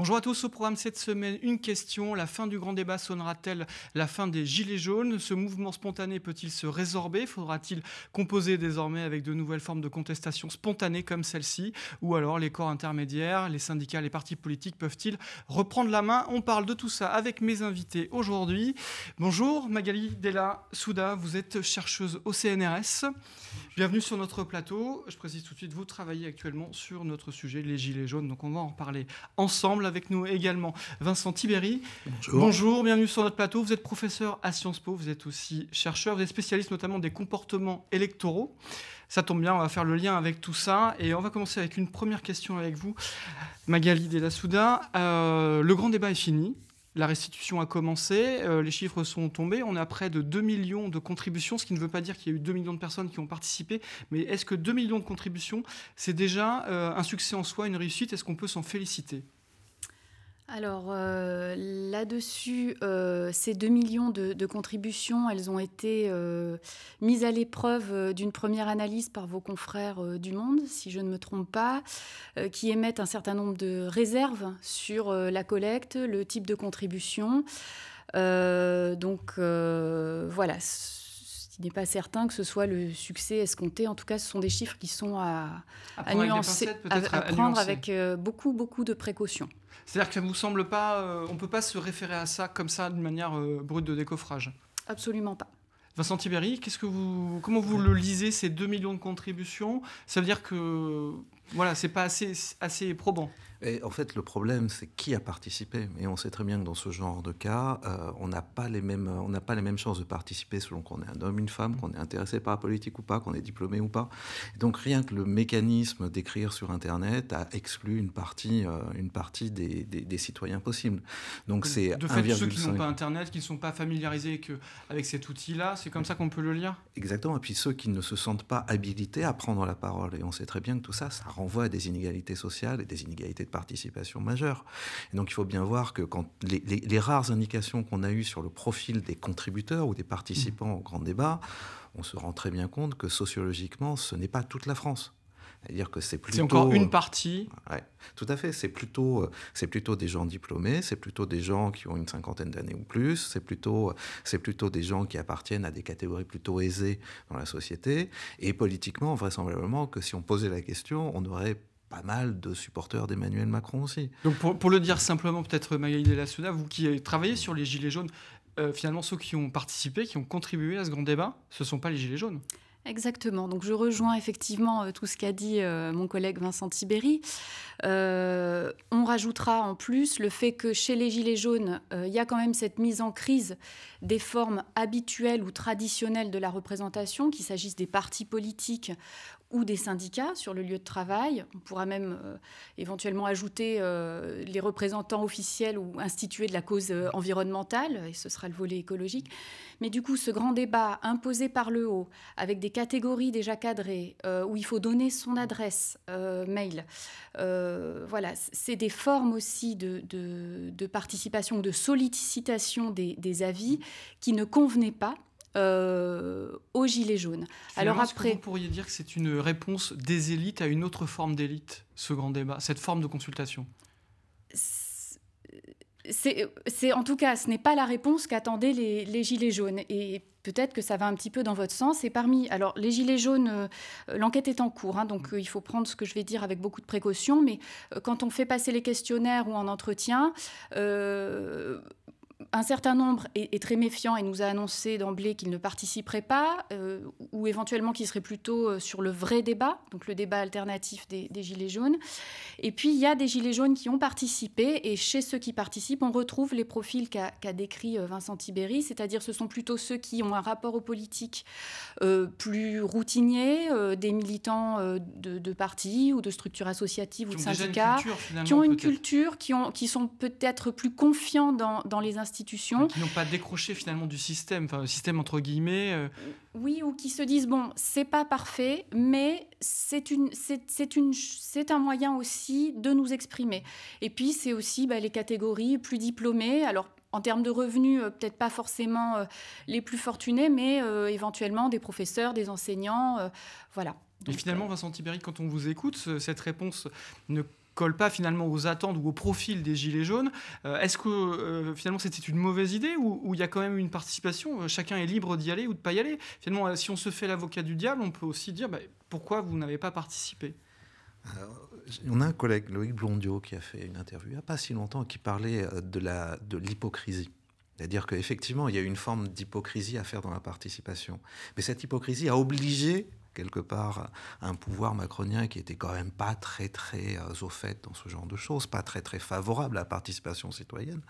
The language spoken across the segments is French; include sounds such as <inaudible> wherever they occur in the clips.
Bonjour à tous, au programme cette semaine, une question, la fin du grand débat sonnera-t-elle la fin des Gilets jaunes Ce mouvement spontané peut-il se résorber Faudra-t-il composer désormais avec de nouvelles formes de contestation spontanée comme celle-ci Ou alors les corps intermédiaires, les syndicats, les partis politiques peuvent-ils reprendre la main On parle de tout ça avec mes invités aujourd'hui. Bonjour Magali Della Souda, vous êtes chercheuse au CNRS. Bienvenue sur notre plateau. Je précise tout de suite, vous travaillez actuellement sur notre sujet, les Gilets jaunes, donc on va en parler ensemble avec nous également Vincent Tibéry. Bonjour. bienvenue sur notre plateau. Vous êtes professeur à Sciences Po, vous êtes aussi chercheur, vous êtes spécialiste notamment des comportements électoraux. Ça tombe bien, on va faire le lien avec tout ça. Et on va commencer avec une première question avec vous, Magali Delasouda. Euh, le grand débat est fini. La restitution a commencé, euh, les chiffres sont tombés, on a près de 2 millions de contributions, ce qui ne veut pas dire qu'il y a eu 2 millions de personnes qui ont participé, mais est-ce que 2 millions de contributions, c'est déjà euh, un succès en soi, une réussite Est-ce qu'on peut s'en féliciter alors euh, là-dessus, euh, ces 2 millions de, contributions, elles ont été euh, mises à l'épreuve d'une première analyse par vos confrères du Monde, si je ne me trompe pas, qui émettent un certain nombre de réserves sur la collecte, le type de contribution. donc voilà n'est pas certain que ce soit le succès escompté. En tout cas, ce sont des chiffres qui sont à, nuancer, à, prendre avec euh, beaucoup, beaucoup de précautions. C'est-à-dire que ça vous semble pas, euh, on ne peut pas se référer à ça comme ça d'une manière euh, brute de décoffrage. Absolument pas. Vincent Tiberi, que vous, comment vous le lisez ces 2 millions de contributions Ça veut dire que voilà, c'est pas assez, assez probant. Et en fait, le problème, c'est qui a participé. Et on sait très bien que dans ce genre de cas, euh, on n'a pas les mêmes, euh, on n'a pas les mêmes chances de participer selon qu'on est un homme, une femme, qu'on est intéressé par la politique ou pas, qu'on est diplômé ou pas. donc rien que le mécanisme d'écrire sur Internet a exclu une partie, euh, une partie des, des, citoyens possibles. Donc c'est de fait ceux qui n'ont pas Internet, qui ne sont pas familiarisés avec, avec cet outil-là, c'est comme ça qu'on peut le lire. Exactement. Et puis ceux qui ne se sentent pas habilités à prendre la parole. Et on sait très bien que tout ça, ça renvoie à des inégalités sociales et des inégalités participation majeure. Et donc il faut bien voir que quand les, rares indications qu'on a eues sur le profil des contributeurs ou des participants au grand débat, on se rend très bien compte que sociologiquement, ce n'est pas toute la France. C'est-à-dire que c'est plutôt. C'est encore une euh, partie. Ouais, tout à fait. C'est plutôt, euh, c'est plutôt des gens diplômés, c'est plutôt des gens qui ont une cinquantaine d'années ou plus, c'est plutôt, euh, c'est plutôt des gens qui appartiennent à des catégories plutôt aisées dans la société. Et politiquement, vraisemblablement, que si on posait la question, on aurait pas mal de supporters d'Emmanuel Macron aussi. Donc pour, le dire simplement, peut-être Magali Delassuna, vous qui travaillé sur les Gilets jaunes, euh, finalement ceux qui ont participé, qui ont contribué à ce grand débat, ce ne sont pas les Gilets jaunes Exactement. Donc je rejoins effectivement euh, tout ce qu'a dit euh, mon collègue Vincent Tibéry. on rajoutera en plus le fait que chez les Gilets jaunes, il y a quand même cette mise en crise des formes habituelles ou traditionnelles de la représentation, qu'il s'agisse des partis politiques ou des syndicats sur le lieu de travail. On pourra même euh, éventuellement ajouter euh, les représentants officiels ou institués de la cause euh, environnementale, et ce sera le volet écologique. Mais du coup, ce grand débat imposé par le haut, avec des catégories déjà cadrées, où il faut donner son adresse mail, voilà, c'est des formes aussi de, participation, de sollicitation des, des avis qui ne convenaient pas euh, aux Gilets jaunes. Alors après, que vous pourriez dire que c'est une réponse des élites à une autre forme d'élite, ce grand débat, cette forme de consultation. C'est en tout cas, ce n'est pas la réponse qu'attendaient les, Gilets jaunes. Et peut-être que ça va un petit peu dans votre sens. Et parmi, alors les Gilets jaunes, euh, l'enquête est en cours, hein, donc mm. euh, il faut prendre ce que je vais dire avec beaucoup de précaution. Mais euh, quand on fait passer les questionnaires ou en entretien, un certain nombre est, très méfiant et nous a annoncé d'emblée qu'il ne participerait pas, euh, ou éventuellement qu'il serait plutôt euh, sur le vrai débat, donc le débat alternatif des, Gilets jaunes. Et puis, il y a des Gilets jaunes qui ont participé, et chez ceux qui participent, on retrouve les profils qu'a décrit euh, Vincent Tibéry, c'est-à-dire ce sont plutôt ceux qui ont un rapport aux politiques plus routinier, des militants de, partis ou de structures associatives ou de syndicats, qui ont une culture, qui, ont, qui sont peut-être plus confiants dans les institutions qui n'ont pas décroché finalement du système, enfin, système entre guillemets. Euh. Oui, ou qui se disent bon, c'est pas parfait, mais c'est un moyen aussi de nous exprimer. Et puis c'est aussi bah, les catégories plus diplômées. Alors en termes de revenus, euh, peut-être pas forcément euh, les plus fortunés, mais éventuellement des professeurs, des enseignants, voilà. et finalement, Vincent Tiberi, quand on vous écoute, cette réponse ne colle pas finalement aux attentes ou au profil des Gilets jaunes. Euh, est-ce que euh, finalement c'était une mauvaise idée ou il y a quand même une participation euh, Chacun est libre d'y aller ou de pas y aller. Finalement, si on se fait l'avocat du diable, on peut aussi dire bah, pourquoi vous n'avez pas participé on a un collègue, Loïc Blondiot, qui a fait une interview il n'y a pas si longtemps, qui parlait de l'hypocrisie. De c'est-à-dire qu'effectivement, il y a une forme d'hypocrisie à faire dans la participation. Mais cette hypocrisie a obligé quelque part un pouvoir macronien qui était quand même pas très très euh, au fait dans ce genre de choses, pas très très favorable à la participation citoyenne,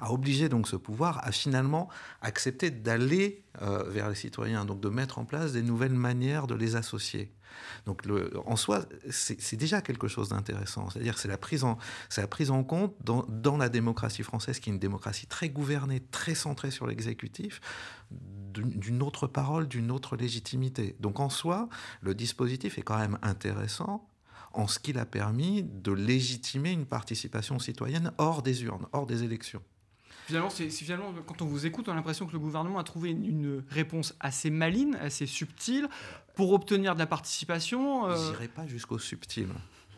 a obligé donc ce pouvoir à finalement accepter d'aller euh, vers les citoyens, donc de mettre en place des nouvelles manières de les associer. Donc en soi, c'est déjà quelque chose d'intéressant. C'est-à-dire c'est la, prise en, la prise en compte dans, la démocratie française, qui est une démocratie très gouvernée, très centrée sur l'exécutif, d'une autre parole, d'une autre légitimité. Donc en soi, le dispositif est quand même intéressant en ce qu'il a permis de légitimer une participation citoyenne hors des urnes, hors des élections. Finalement, c'est, finalement, quand on vous écoute, on a l'impression que le gouvernement a trouvé une, réponse assez maligne, assez subtile, pour obtenir de la participation. Je euh, n'irai pas jusqu'au subtil.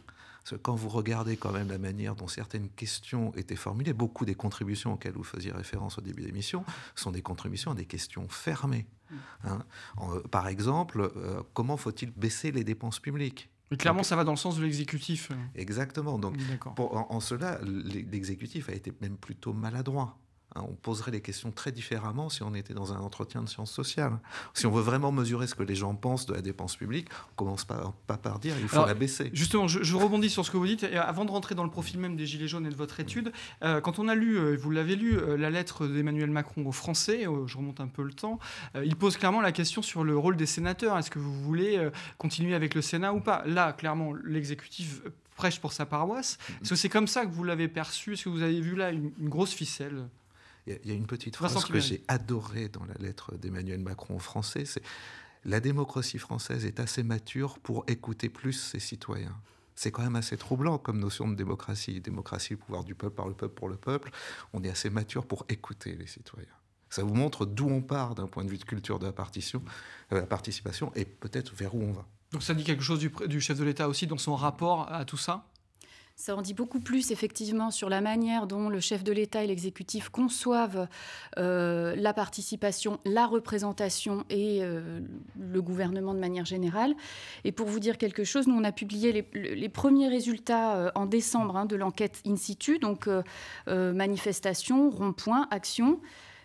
Parce que quand vous regardez quand même la manière dont certaines questions étaient formulées, beaucoup des contributions auxquelles vous faisiez référence au début de l'émission sont des contributions à des questions fermées. Mm. Hein. Euh, par exemple, euh, comment faut-il baisser les dépenses publiques mais clairement, ça va dans le sens de l'exécutif. Exactement. Donc, en, cela, l'exécutif a été même plutôt maladroit. Hein, on poserait les questions très différemment si on était dans un entretien de sciences sociales. Si on veut vraiment mesurer ce que les gens pensent de la dépense publique, on commence pas, pas par dire il faut la baisser. Justement, je, rebondis sur ce que vous dites. avant de rentrer dans le profil même des Gilets jaunes et de votre étude, euh, quand on a lu, euh, vous l'avez lu, euh, la lettre d'Emmanuel Macron aux Français, je remonte un peu le temps, il pose clairement la question sur le rôle des sénateurs. Est-ce que vous voulez continuer avec le Sénat ou pas Là, clairement, l'exécutif prêche pour sa paroisse. Mm-hmm. Est-ce que c'est comme ça que vous l'avez perçu Est-ce que vous avez vu là une grosse ficelle il y, a une petite phrase que j'ai adorée dans la lettre d'Emmanuel Macron en Français, c'est la démocratie française est assez mature pour écouter plus ses citoyens. C'est quand même assez troublant comme notion de démocratie. Démocratie, le pouvoir du peuple par le peuple pour le peuple. On est assez mature pour écouter les citoyens. Ça vous montre d'où on part d'un point de vue de culture de la, partition, euh, la participation et peut-être vers où on va. Donc ça dit quelque chose du, du chef de l'État aussi dans son rapport à tout ça ça en dit beaucoup plus effectivement sur la manière dont le chef de l'État et l'exécutif conçoivent euh, la participation, la représentation et euh, le gouvernement de manière générale. Et pour vous dire quelque chose, nous on a publié les, premiers résultats euh, en décembre hein, de l'enquête in situ, donc manifestation, rond-point, action.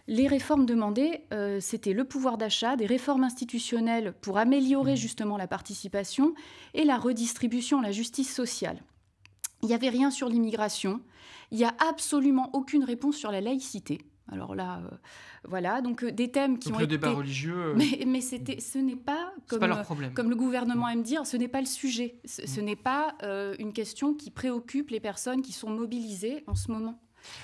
Les réformes demandées, c'était le pouvoir d'achat, des réformes institutionnelles pour améliorer mmh. justement la participation et la redistribution, la justice sociale. Il n'y avait rien sur l'immigration. Il n'y a absolument aucune réponse sur la laïcité. Alors là, euh, voilà, donc euh, des thèmes qui ont le débat religieux. Euh, mais, c'était, ce n'est pas comme, leur problème. comme le gouvernement mm. aime dire, ce n'est pas le sujet. ce mm. n'est pas une question qui préoccupe les personnes qui sont mobilisées en ce moment.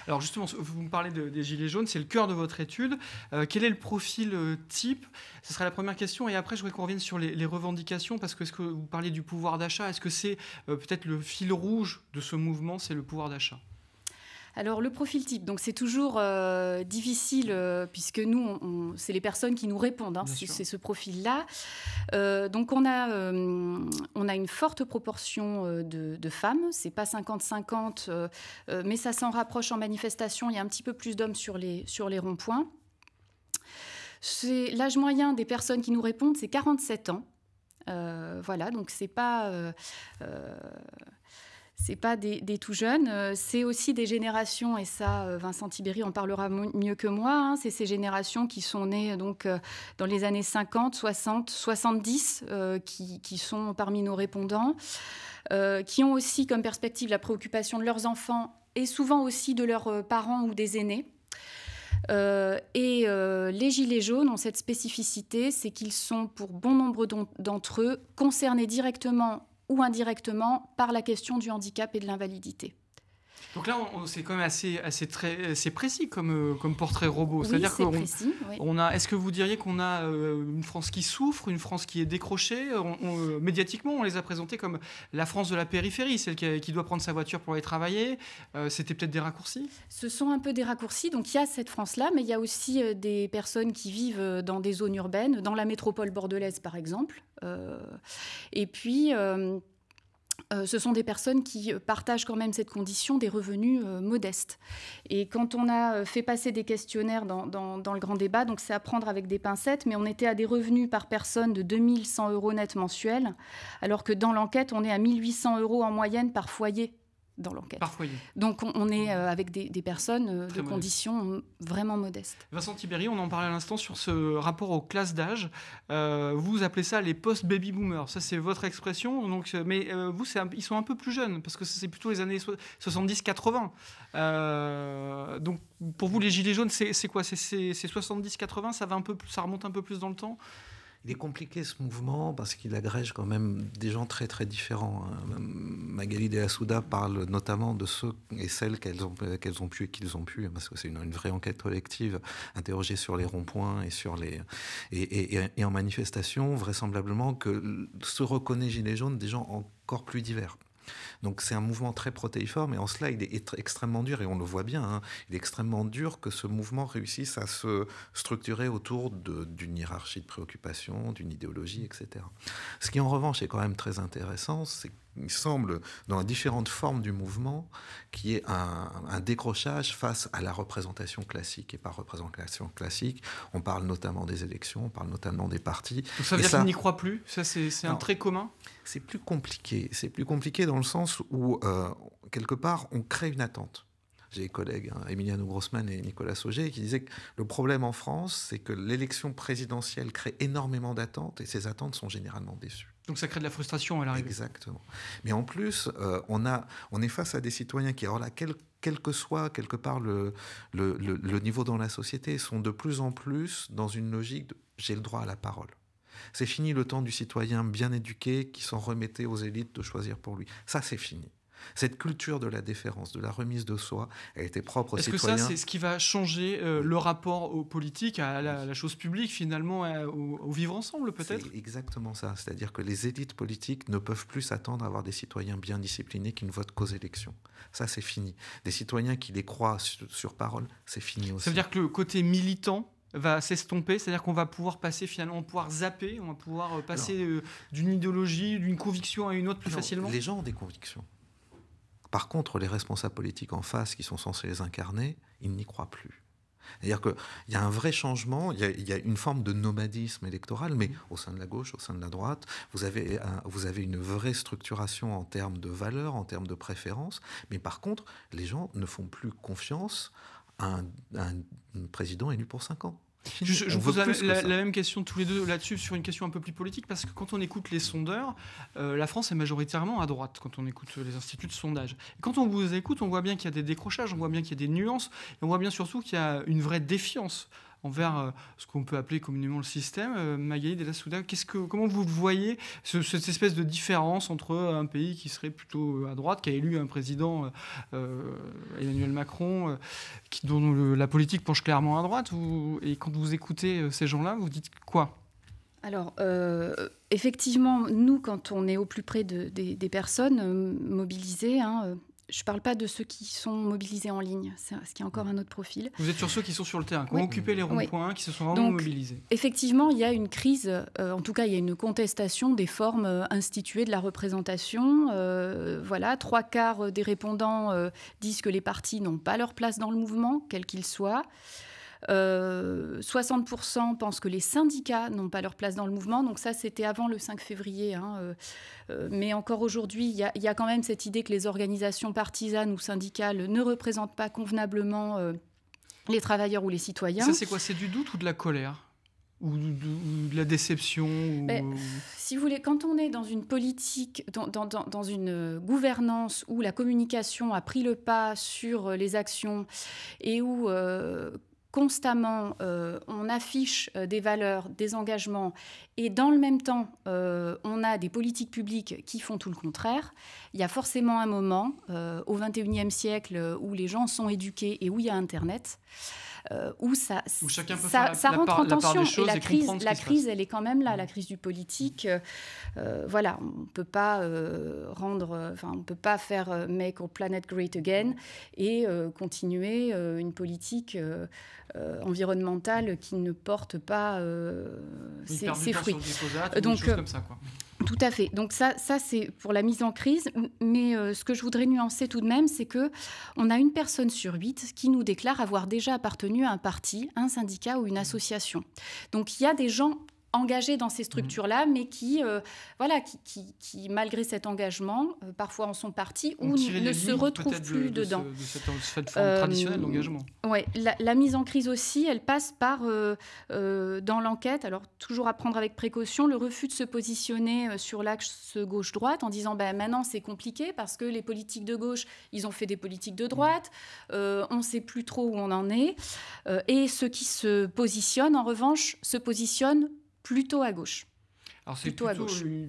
Alors justement, vous me parlez des Gilets jaunes, c'est le cœur de votre étude. Euh, quel est le profil euh, type Ce sera la première question. Et après, je voudrais qu'on revienne sur les, revendications, parce que, ce que vous parlez du pouvoir d'achat Est-ce que c'est euh, peut-être le fil rouge de ce mouvement, c'est le pouvoir d'achat alors le profil type, donc c'est toujours euh, difficile euh, puisque nous, on, c'est les personnes qui nous répondent, hein, c'est, ce profil-là. Euh, donc on a, on a une forte proportion de, femmes. femmes, c'est pas 50-50, mais ça s'en rapproche en manifestation, il y a un petit peu plus d'hommes sur les, sur les ronds-points. l'âge moyen des personnes qui nous répondent, c'est 47 ans. voilà, donc c'est pas c'est pas des, tout jeunes, euh, c'est aussi des générations, et ça, euh, Vincent Tibéry en parlera mieux que moi, hein, c'est ces générations qui sont nées euh, donc, dans les années 50, 60, 70, qui, sont parmi nos répondants, qui ont aussi comme perspective la préoccupation de leurs enfants et souvent aussi de leurs parents ou des aînés. et les gilets jaunes ont cette spécificité, c'est qu'ils sont pour bon nombre d'entre eux concernés directement ou indirectement par la question du handicap et de l'invalidité. Donc là, c'est quand même assez, assez très, précis comme, euh, comme portrait robot. cest à on a. Est-ce que vous diriez qu'on a euh, une France qui souffre, une France qui est décrochée euh, Médiatiquement, on les a présentés comme la France de la périphérie, celle qui, doit prendre sa voiture pour aller travailler. C'était peut-être des raccourcis. Ce sont un peu des raccourcis. Donc il y a cette France-là, mais il y a aussi des personnes qui vivent dans des zones urbaines, dans la métropole bordelaise par exemple. et puis. Euh, ce sont des personnes qui euh, partagent quand même cette condition des revenus euh, modestes. Et quand on a fait passer des questionnaires dans, le grand débat, donc c'est à prendre avec des pincettes, mais on était à des revenus par personne de 2100 euros net mensuels, alors que dans l'enquête, on est à 1800 euros en moyenne par foyer dans l'enquête. Donc on, est mm. euh, avec des, personnes euh, de conditions euh, vraiment modestes. Vincent Tiberi, on en parlait à l'instant sur ce rapport aux classes d'âge. vous appelez ça les post-baby boomers, ça c'est votre expression. Donc, mais vous, ils sont un peu plus jeunes, parce que c'est plutôt les années 70-80. donc pour vous, les gilets jaunes, c'est quoi C'est 70-80, ça, va un peu, ça remonte un peu plus dans le temps il est compliqué ce mouvement parce qu'il agrège quand même des gens très très différents. Hein. Magali de Assouda parle notamment de ceux et celles qu'elles ont, euh, pu et qu'ils ont pu, hein, parce que c'est une, vraie enquête collective, interrogée sur les ronds-points et, sur les, et, en manifestation, vraisemblablement que se reconnaît Gilets jaunes des gens encore plus divers. Donc c'est un mouvement très protéiforme et en cela il est extrêmement dur et on le voit bien. Hein. il est extrêmement dur que ce mouvement réussisse à se structurer autour d'une hiérarchie de préoccupations, d'une idéologie, etc. Ce qui en revanche est quand même très intéressant, c'est il semble, dans la différentes formes du mouvement, qu'il y ait un, décrochage face à la représentation classique. Et par représentation classique, on parle notamment des élections, on parle notamment des partis. ça veut dire qu'on n'y croit plus Ça, c'est un trait commun C'est plus compliqué. C'est plus compliqué dans le sens où, euh, quelque part, on crée une attente j'ai des collègues, hein, Emiliano Grossman et Nicolas Sauger, qui disaient que le problème en France, c'est que l'élection présidentielle crée énormément d'attentes et ces attentes sont généralement déçues. Donc ça crée de la frustration à l'arrivée. Exactement. Mais en plus, euh, on, a, on est face à des citoyens qui, alors là, quel, que soit quelque part le, le, niveau dans la société, sont de plus en plus dans une logique de j'ai le droit à la parole. C'est fini le temps du citoyen bien éduqué qui s'en remettait aux élites de choisir pour lui. Ça, c'est fini. Cette culture de la déférence, de la remise de soi, elle était propre aux citoyens. Est-ce que ça, c'est ce qui va changer euh, le rapport aux politiques, à la, chose publique, finalement, au, vivre ensemble, peut-être C'est exactement ça. C'est-à-dire que les élites politiques ne peuvent plus s'attendre à avoir des citoyens bien disciplinés qui ne votent qu'aux élections. Ça, c'est fini. Des citoyens qui les croient sur, parole, c'est fini aussi. Ça veut dire que le côté militant va s'estomper, c'est-à-dire qu'on va pouvoir passer finalement, on va pouvoir zapper, on va pouvoir euh, passer euh, d'une idéologie, d'une conviction à une autre plus facilement. Les gens ont des convictions. Par contre, les responsables politiques en face, qui sont censés les incarner, ils n'y croient plus. C'est-à-dire qu'il y a un vrai changement, il y, a, une forme de nomadisme électoral, mais au sein de la gauche, au sein de la droite, vous avez, vous avez une vraie structuration en termes de valeurs, en termes de préférences, mais par contre, les gens ne font plus confiance à un, un président élu pour 5 ans. Je, vous pose la, même question tous les deux là-dessus, sur une question un peu plus politique, parce que quand on écoute les sondeurs, euh, la France est majoritairement à droite quand on écoute euh, les instituts de sondage. Et quand on vous écoute, on voit bien qu'il y a des décrochages, on voit bien qu'il y a des nuances, et on voit bien surtout qu'il y a une vraie défiance envers euh, ce qu'on peut appeler communément le système. Euh, Magali la Souda, qu'est-ce que, comment vous voyez cette espèce de différence entre un pays qui serait plutôt euh, à droite, qui a élu un président, Emmanuel Macron, qui, dont la politique penche clairement à droite, et quand vous écoutez ces gens-là, vous dites quoi alors, effectivement, nous, quand on est au plus près des, personnes mobilisées, hein, je ne parle pas de ceux qui sont mobilisés en ligne, ce qui est encore un autre profil. Vous êtes sur ceux qui sont sur le terrain, qui ont occupé les ronds-points, qui se sont vraiment mobilisés. Effectivement, il y a une crise, euh, en tout cas, il y a une contestation des formes euh, instituées de la représentation. Euh, voilà, trois quarts des répondants disent que les partis n'ont pas leur place dans le mouvement, quel qu'il soit. 60% euh, pensent que les syndicats n'ont pas leur place dans le mouvement. Donc ça, c'était avant le 5 février. Hein, euh, euh, mais encore aujourd'hui, il y, a quand même cette idée que les organisations partisanes ou syndicales ne représentent pas convenablement les travailleurs ou les citoyens. Ça, c'est quoi C'est du doute ou de la colère ou de, la déception ben, Si vous voulez, quand on est dans une politique, dans, une gouvernance où la communication a pris le pas sur les actions et où, constamment, euh, on affiche euh, des valeurs, des engagements, et dans le même temps, euh, on a des politiques publiques qui font tout le contraire, il y a forcément un moment au au XXIe siècle où les gens sont éduqués et où il y a Internet. Euh, où ça, ça, rentre en tension. La et la crise, la crise elle est quand même là, la mm. crise du politique. Euh, voilà, on peut pas euh, rendre, enfin, on peut pas faire Make our planet great again et continuer une politique environnementale qui ne porte pas ses, fruits. donc, tout à fait. Donc ça, ça c'est pour la mise en crise. Mais euh, ce que je voudrais nuancer tout de même, c'est que on a une personne sur huit qui nous déclare avoir déjà appartenu à un parti, un syndicat ou une association. Donc il y a des gens engagés dans ces mmh. structures-là, mais qui, euh, voilà, qui, malgré cet engagement, euh, parfois en sont partis ou ne se retrouvent plus dedans. De, euh, d'engagement. Oui, la, mise en crise aussi, elle passe par, dans l'enquête, alors toujours à prendre avec précaution, le refus de se positionner sur l'axe gauche-droite en disant bah, maintenant c'est compliqué parce que les politiques de gauche, ils ont fait des politiques de droite, on ne sait plus trop où on en est. et ceux qui se positionnent, en revanche, se positionnent plutôt à gauche. Alors c'est plutôt,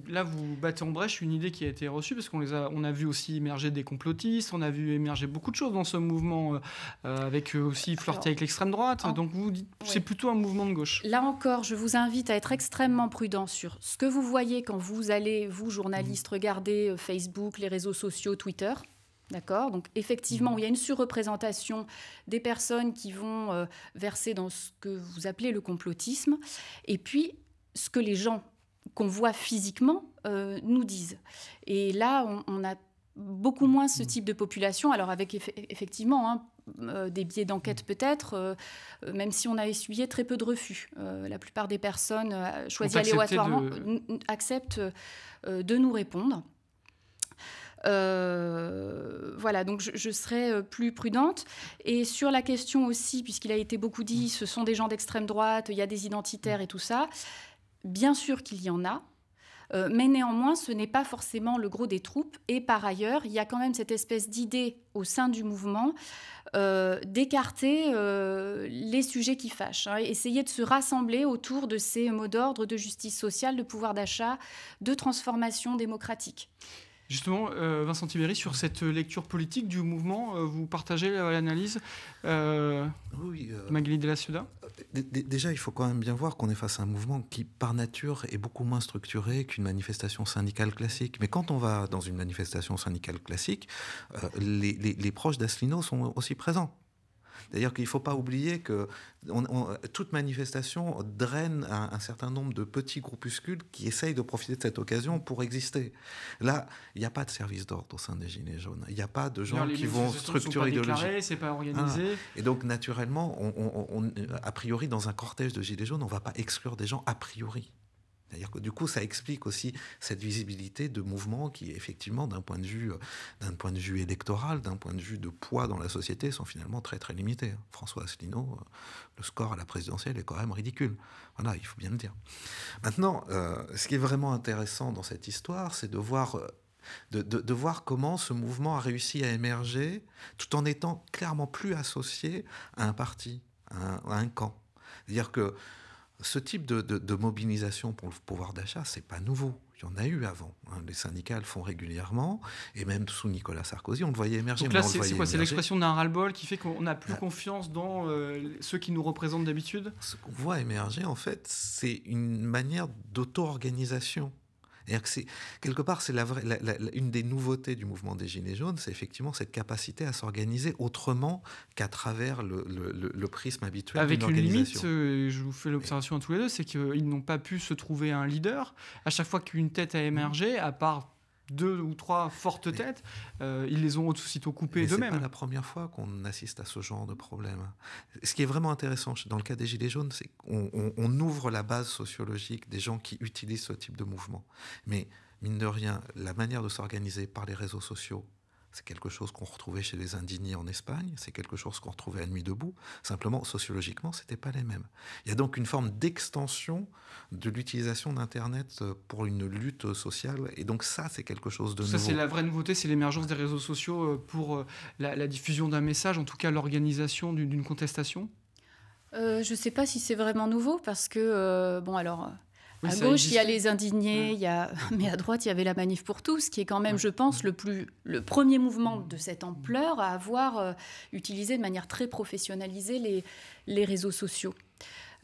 là vous battez en brèche une idée qui a été reçue parce qu'on les a, on a vu aussi émerger des complotistes, on a vu émerger beaucoup de choses dans ce mouvement euh, euh, avec euh, aussi flirter avec l'extrême droite. donc vous dites c'est plutôt un mouvement de gauche. Là encore, je vous invite à être extrêmement prudent sur ce que vous voyez quand vous allez vous journalistes mmh. regarder Facebook, les réseaux sociaux, Twitter. D'accord Donc effectivement, mmh. il y a une surreprésentation des personnes qui vont verser dans ce que vous appelez le complotisme. Et puis, ce que les gens qu'on voit physiquement euh, nous disent. Et là, on, a beaucoup moins ce type de population, alors avec effectivement hein, euh, des biais d'enquête peut-être, euh, même si on a essuyé très peu de refus. la plupart des personnes choisies aléatoirement acceptent de nous répondre. voilà, donc je, je, serai plus prudente. Et sur la question aussi, puisqu'il a été beaucoup dit, ce sont des gens d'extrême droite, il y a des identitaires et tout ça. Bien sûr qu'il y en a, euh, mais néanmoins, ce n'est pas forcément le gros des troupes. Et par ailleurs, il y a quand même cette espèce d'idée au sein du mouvement euh, d'écarter euh, les sujets qui fâchent, hein, essayer de se rassembler autour de ces mots d'ordre de justice sociale, de pouvoir d'achat, de transformation démocratique. Justement, euh, Vincent Tibéry, sur cette lecture politique du mouvement, euh, vous partagez l'analyse euh, oui, Magali de la Ciuda Déjà, il faut quand même bien voir qu'on est face à un mouvement qui, par nature, est beaucoup moins structuré qu'une manifestation syndicale classique. Mais quand on va dans une manifestation syndicale classique, les, les proches d'Asselineau sont aussi présents. D'ailleurs, qu'il ne faut pas oublier que toute manifestation draine un, certain nombre de petits groupuscules qui essayent de profiter de cette occasion pour exister. Là, il n'y a pas de service d'ordre au sein des Gilets jaunes. Il n'y a pas de gens qui vont structurer idéologique. C'est pas organisé. et donc, naturellement, a priori, dans un cortège de Gilets jaunes, on ne va pas exclure des gens a priori. C'est-à-dire que du coup, ça explique aussi cette visibilité de mouvements qui, effectivement, d'un point de vue, euh, point de vue électoral, d'un point de vue de poids dans la société, sont finalement très très limités. François Asselineau, euh, le score à la présidentielle est quand même ridicule. Voilà, il faut bien le dire. Maintenant, euh, ce qui est vraiment intéressant dans cette histoire, c'est de voir de, voir comment ce mouvement a réussi à émerger tout en étant clairement plus associé à un parti, à un, à un camp. C'est-à-dire que ce type de, de, mobilisation pour le pouvoir d'achat, c'est pas nouveau. Il y en a eu avant. Hein. Les syndicats le font régulièrement, et même sous Nicolas Sarkozy, on le voyait émerger. Donc là, c'est quoi C'est l'expression d'un ras-le-bol qui fait qu'on n'a plus ah. confiance dans euh, ceux qui nous représentent d'habitude Ce qu'on voit émerger, en fait, c'est une manière d'auto-organisation que quelque part, c'est la une des nouveautés du mouvement des Gilets jaunes, c'est effectivement cette capacité à s'organiser autrement qu'à travers le, le, prisme habituel. Avec une, limite, euh, je vous fais l'observation à tous les deux, c'est qu'ils n'ont pas pu se trouver un leader. À chaque fois qu'une tête a émergé, à part deux ou trois fortes têtes, euh, ils les ont aussitôt coupés de même. C'est pas la première fois qu'on assiste à ce genre de problème. Ce qui est vraiment intéressant dans le cas des Gilets jaunes, c'est qu'on ouvre la base sociologique des gens qui utilisent ce type de mouvement. Mais mine de rien, la manière de s'organiser par les réseaux sociaux, c'est quelque chose qu'on retrouvait chez les indignés en Espagne, c'est quelque chose qu'on retrouvait à Nuit debout. Simplement, sociologiquement, ce n'était pas les mêmes. Il y a donc une forme d'extension de l'utilisation d'Internet euh, pour une lutte sociale. Et donc ça, c'est quelque chose de nouveau. Ça, c'est la vraie nouveauté, c'est l'émergence des réseaux sociaux euh, pour euh, la, diffusion d'un message, en tout cas l'organisation d'une contestation je ne sais pas si c'est vraiment nouveau parce que, bon, alors, à gauche, il y a les indignés, mm. il y <laughs> mais à droite, il y avait la manif pour tous, qui est quand même, je pense, le, plus... le premier mouvement mm. de cette ampleur à avoir euh, utilisé de manière très professionnalisée les, les réseaux sociaux.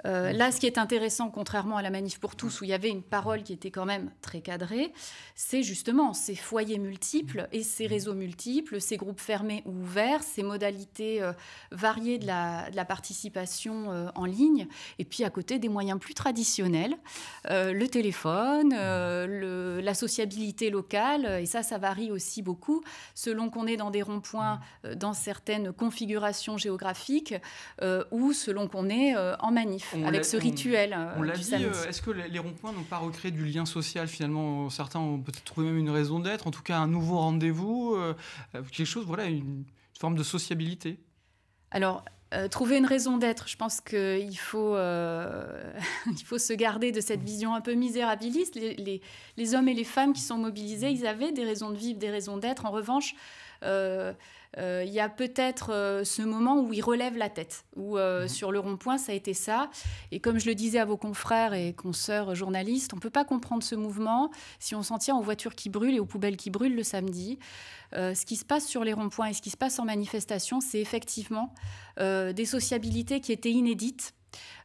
Euh, là, ce qui est intéressant, contrairement à la manif pour tous, où il y avait une parole qui était quand même très cadrée, c'est justement ces foyers multiples et ces mmh. réseaux multiples, ces groupes fermés ou ouverts, ces modalités euh, variées de la, participation euh, en ligne, et puis à côté des moyens plus traditionnels, le téléphone, mmh. la sociabilité locale, et ça, ça varie aussi beaucoup selon qu'on est dans des ronds-points, mmh. dans certaines configurations géographiques, ou selon qu'on est en manif avec ce rituel. On, euh, euh, est-ce que les, ronds-points n'ont pas recréé du lien social finalement Certains ont peut-être trouvé même une raison d'être, en tout cas un nouveau rendez-vous, euh, quelque chose, voilà, une, forme de sociabilité. Alors, trouver une raison d'être. Je pense qu'il faut, <laughs> il faut se garder de cette vision un peu misérabiliste. Les, hommes et les femmes qui sont mobilisés, ils avaient des raisons de vivre, des raisons d'être. En revanche, euh, il y a peut-être euh, ce moment où il relève la tête, où euh, mhm. sur le rond-point, ça a été ça. Et comme je le disais à vos confrères et consoeurs journalistes, on ne peut pas comprendre ce mouvement si on s'en tient aux voitures qui brûlent et aux poubelles qui brûlent le samedi. ce qui se passe sur les ronds-points et ce qui se passe en manifestation, c'est effectivement des sociabilités qui étaient inédites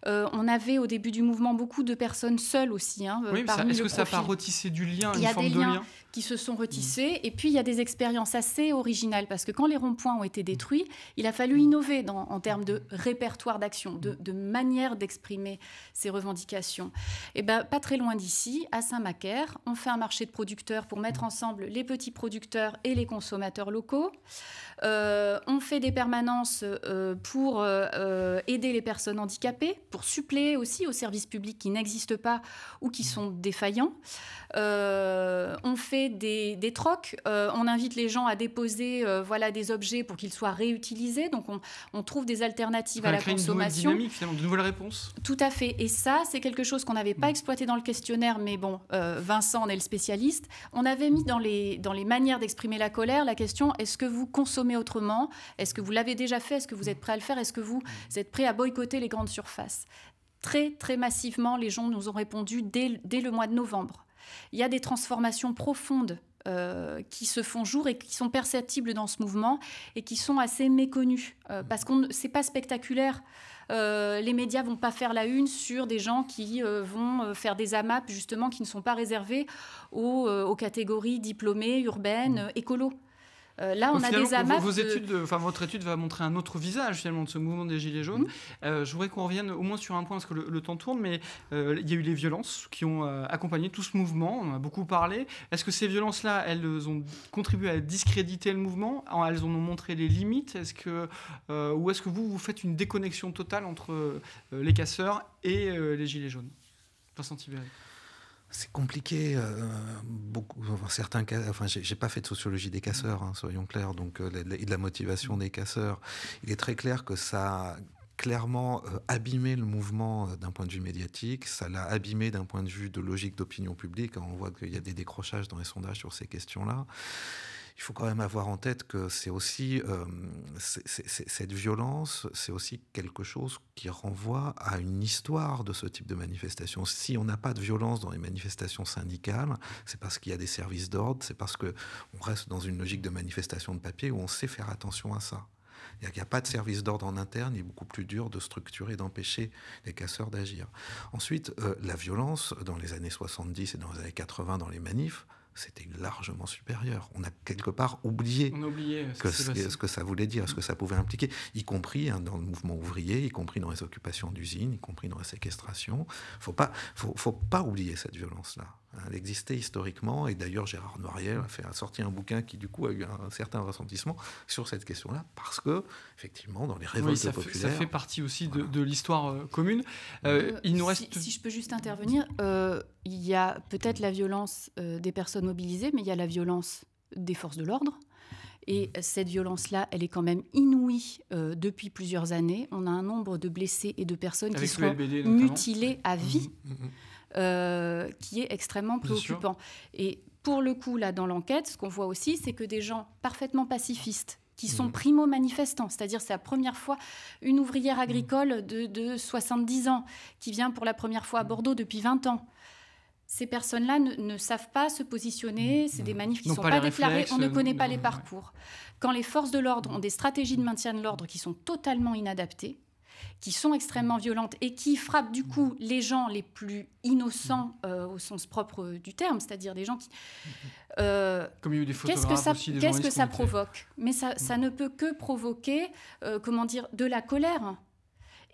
euh, on avait au début du mouvement beaucoup de personnes seules aussi. Hein, oui, est-ce que ça a retissé du lien, il y a des liens qui se sont mm. retissés. Et puis, il y a des expériences assez originales parce que quand les ronds-points ont été mm. détruits, il a fallu mm. innover en termes de répertoire d'action, de, manière d'exprimer ces revendications. Et eh ben, pas très loin d'ici, à Saint-Macaire, on fait un marché de producteurs pour mettre ensemble les petits producteurs et les consommateurs locaux. Euh, on fait des permanences euh, pour euh, aider les personnes handicapées, pour suppléer aussi aux services publics qui n'existent pas ou qui sont défaillants. on fait des, trocs, on invite les gens à déposer voilà, des objets pour qu'ils soient réutilisés. Donc on, trouve des alternatives à la consommation. Une dynamique, Tout à fait. Et ça, c'est quelque chose qu'on n'avait pas mm. exploité dans le questionnaire, mais bon, Vincent en est le spécialiste. On avait mis dans les manières d'exprimer la colère la question est-ce que vous consommez mais autrement Est-ce que vous l'avez déjà fait Est-ce que vous êtes prêt à le faire Est-ce que vous mm. êtes prêt à boycotter les grandes surfaces Très, très massivement, les gens nous ont répondu dès, le mois de novembre. Il y a des transformations profondes euh, qui se font jour et qui sont perceptibles dans ce mouvement et qui sont assez méconnues, euh, mm. parce qu'on c'est pas spectaculaire. Euh, les médias vont pas faire la une sur des gens qui vont faire des AMAP justement qui ne sont pas réservés aux, aux catégories diplômées, urbaines, mm. écolos. Euh, là, on a des amas. Vos, études, enfin, votre étude va montrer un autre visage finalement de ce mouvement des Gilets jaunes. Mm. Euh, je voudrais qu'on revienne au moins sur un point parce que le, temps tourne, mais euh, il y a eu les violences qui ont accompagné tout ce mouvement. On en a beaucoup parlé. Est-ce que ces violences-là, elles ont contribué à discréditer le mouvement Elles en ont montré les limites Est-ce que ou est-ce que vous vous faites une déconnexion totale entre les casseurs et les Gilets jaunes Vincent c'est compliqué. Euh, beaucoup, certains enfin, j'ai pas fait de sociologie des casseurs, hein, soyons clairs, donc euh, et de la motivation mm. des casseurs. Il est très clair que ça a clairement euh, abîmé le mouvement d'un point de vue médiatique, ça l'a abîmé d'un point de vue de logique d'opinion publique. On voit qu'il y a des décrochages dans les sondages sur ces questions-là il faut quand même avoir en tête que c'est aussi euh, cette violence, c'est aussi quelque chose qui renvoie à une histoire de ce type de manifestation. Si on n'a pas de violence dans les manifestations syndicales, c'est parce qu'il y a des services d'ordre, c'est parce qu'on reste dans une logique de manifestation de papier où on sait faire attention à ça. Il n'y a pas de service d'ordre en interne, il est beaucoup plus dur de structurer, d'empêcher les casseurs d'agir. Ensuite, euh, la violence dans les années 70 et dans les années 80 dans les manifs, c'était largement supérieur. On a quelque part oublié, ce, que ça voulait dire, ce que mm. ça pouvait impliquer, y compris hein, dans le mouvement ouvrier, y compris dans les occupations d'usines, y compris dans la séquestration. Il ne faut pas oublier cette violence-là. Elle existait historiquement, et d'ailleurs Gérard Noiriel a, fait, sorti un bouquin qui du coup a eu un certain ressentissement sur cette question-là, parce que effectivement dans les révoltes ça populaires... Fait, ça fait partie aussi de, l'histoire euh, commune. Euh, euh, il nous reste... si, je peux juste intervenir, il y a peut-être la violence des personnes mobilisées, mais il y a la violence des forces de l'ordre. Et mm-hmm. cette violence-là, elle est quand même inouïe depuis plusieurs années. On a un nombre de blessés et de personnes qui sont mutilées à vie. Mm-hmm. Mm-hmm. Euh, qui est extrêmement préoccupant. Et pour le coup, là, dans l'enquête, ce qu'on voit aussi, c'est que des gens parfaitement pacifistes qui sont mhm. primo-manifestants, c'est-à-dire c'est la première fois une ouvrière agricole mhm. de, 70 ans qui vient pour la première fois à mhm. Bordeaux depuis 20 ans. Ces personnes-là ne, savent pas se positionner, c'est des manifs qui ne sont pas, déclarés, on ne euh, connaît pas les parcours. Quand les forces de l'ordre ont des stratégies de maintien de l'ordre qui sont totalement inadaptées, qui sont extrêmement violentes et qui frappent du coup les gens les plus innocents euh, au sens propre du terme, c'est-à-dire des gens qui... Euh, qu'est-ce que ça, qu'est-ce que ça provoque Mais ça, mm. ne peut que provoquer, euh, comment dire, de la colère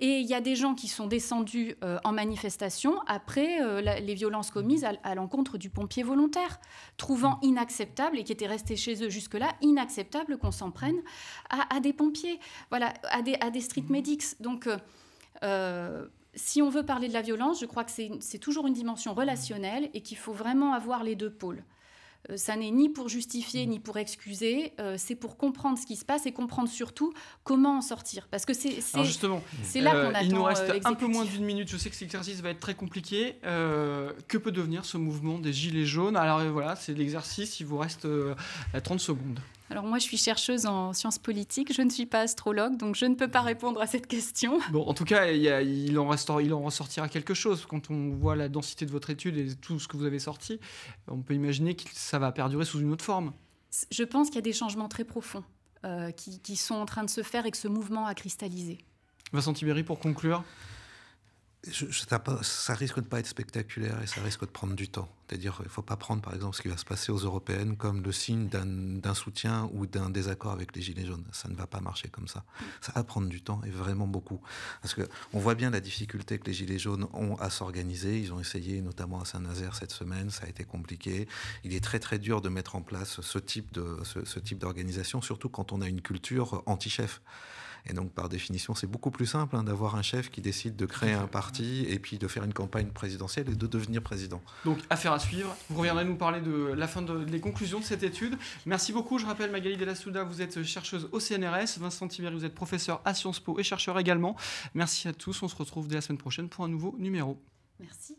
et il y a des gens qui sont descendus euh, en manifestation après euh, les violences commises à, l'encontre du pompier volontaire, trouvant inacceptable, et qui étaient restés chez eux jusque-là, inacceptable qu'on s'en prenne à, des pompiers, à des, street medics. Donc, euh, si on veut parler de la violence, je crois que c'est toujours une dimension relationnelle et qu'il faut vraiment avoir les deux pôles. Euh, ça n'est ni pour justifier ni pour excuser, euh, c'est pour comprendre ce qui se passe et comprendre surtout comment en sortir. Parce que c'est là qu'on euh, attend. Il nous reste un peu moins d'une minute. Je sais que cet exercice va être très compliqué. que peut devenir ce mouvement des gilets jaunes Alors voilà, c'est l'exercice. Il vous reste 30 secondes. Alors moi, je suis chercheuse en sciences politiques, je ne suis pas astrologue, donc je ne peux pas mmh. répondre à cette question. <laughs> Bon, en tout cas, il, en, ressortira quelque chose. Quand on voit la densité de votre étude et tout ce que vous avez sorti, on peut imaginer que ça va perdurer sous une autre forme. Je pense qu'il y a des changements très profonds euh, qui, qui, sont en train de se faire et que ce mouvement a cristallisé. Vincent Tibéry, pour conclure ça, risque de ne pas être spectaculaire et ça risque de prendre du temps. C'est-à-dire il ne faut pas prendre, par exemple, ce qui va se passer aux européennes comme le signe d'un soutien ou d'un désaccord avec les Gilets jaunes. Ça ne va pas marcher comme ça. Ça va prendre du temps et vraiment beaucoup. Parce qu'on voit bien la difficulté que les Gilets jaunes ont à s'organiser. Ils ont essayé, notamment à Saint-Nazaire cette semaine, ça a été compliqué. Il est très très dur de mettre en place ce type d'organisation, ce, surtout quand on a une culture anti-chef. Et donc, par définition, c'est beaucoup plus simple hein, d'avoir un chef qui décide de créer un parti et puis de faire une campagne présidentielle et de devenir président. Donc, affaire à suivre. Vous reviendrez nous parler de la fin des conclusions de cette étude. Merci beaucoup. Je rappelle, Magali Delassouda, vous êtes chercheuse au CNRS. Vincent Tiberi, vous êtes professeur à Sciences Po et chercheur également. Merci à tous. On se retrouve dès la semaine prochaine pour un nouveau numéro. Merci.